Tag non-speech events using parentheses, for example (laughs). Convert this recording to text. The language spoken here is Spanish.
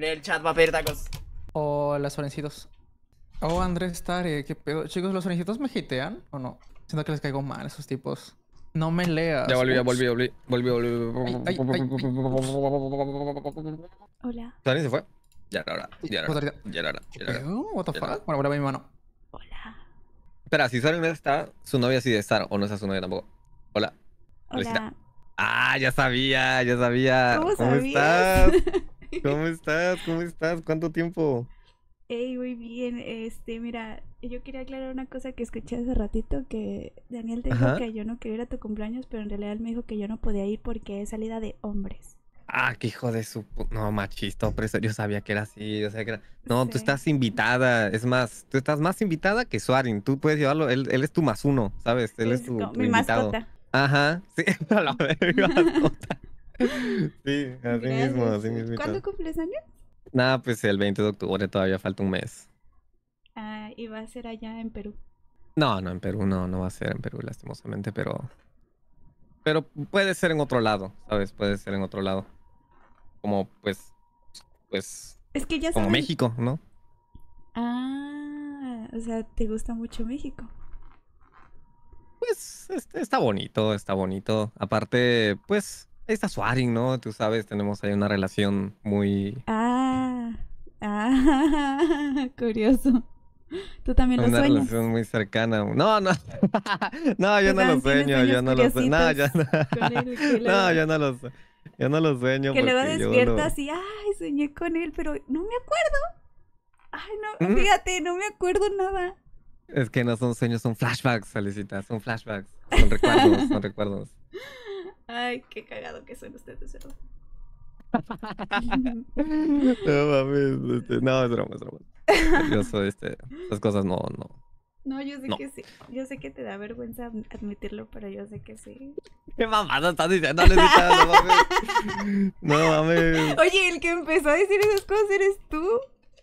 Lee el chat, va a pedir tacos. Hola, sorencitos. Oh, Andrés Tare, qué pedo. Chicos, ¿los sorencitos me hitean o no? Siento que les caigo mal a esos tipos. No me leas. Ya volví, ya volví, volví, volví, volví. Hola. ¿Tani se fue? Ya era ya era pues, ya era hora. What the fuck? Bueno, vuelve mi mano. Hola. Espera, si Soren no está, su novia sí de estar, o no está su novia tampoco. Hola. Hola. Ah, ya sabía, ya sabía. ¿Cómo, ¿Cómo estás? (laughs) ¿Cómo estás? ¿Cómo estás? ¿Cuánto tiempo? Ey, muy bien. Este, mira, yo quería aclarar una cosa que escuché hace ratito, que Daniel te dijo que yo no quería ir a tu cumpleaños, pero en realidad él me dijo que yo no podía ir porque es salida de hombres. Ah, qué hijo de su... No, machista, opresor. Yo sabía que era así. O sea, que No, tú estás invitada. Es más, tú estás más invitada que Suarin. Tú puedes llevarlo. Él, es tu más uno, ¿sabes? Él es, tu, mi invitado. Ajá. (laughs) Sí, (laughs) la (laughs) mascota. Sí, así mismo, así mismo. ¿Cuándo cumples años? Nada, pues el 20 de octubre todavía falta un mes. Ah, y va a ser allá en Perú. No, no, en Perú no, no va a ser en Perú, lastimosamente, pero. Pero puede ser en otro lado, ¿sabes? Puede ser en otro lado. Como, pues. Pues. Es que ya Como México, ¿no? Ah, o sea, ¿te gusta mucho México? Pues está bonito, está bonito. Aparte, pues Ahí está ¿no? Tú sabes, tenemos ahí una relación muy... Ah, ah (laughs) curioso. Tú también lo sueñas. Una relación muy cercana. No, no. (laughs) no, yo no lo sueño. Yo no lo sueño. No, yo no. (laughs) no, yo no lo sueño. Que luego despiertas así, ay, soñé con él, pero no me acuerdo. Ay, no, mm. fíjate, no me acuerdo nada. Es que no son sueños, son flashbacks, Felicita, son flashbacks, son recuerdos, son recuerdos. Ay, qué cagado que son ustedes, ¿verdad? (laughs) no mames, este, no, es broma, es broma. Yo soy este, las cosas no, no. No, yo sé que sí. Yo sé que te da vergüenza admitirlo, pero yo sé que sí. ¿Qué mamada estás diciendo, No mames. (laughs) No mames. Oye, el que empezó a decir esas cosas eres tú.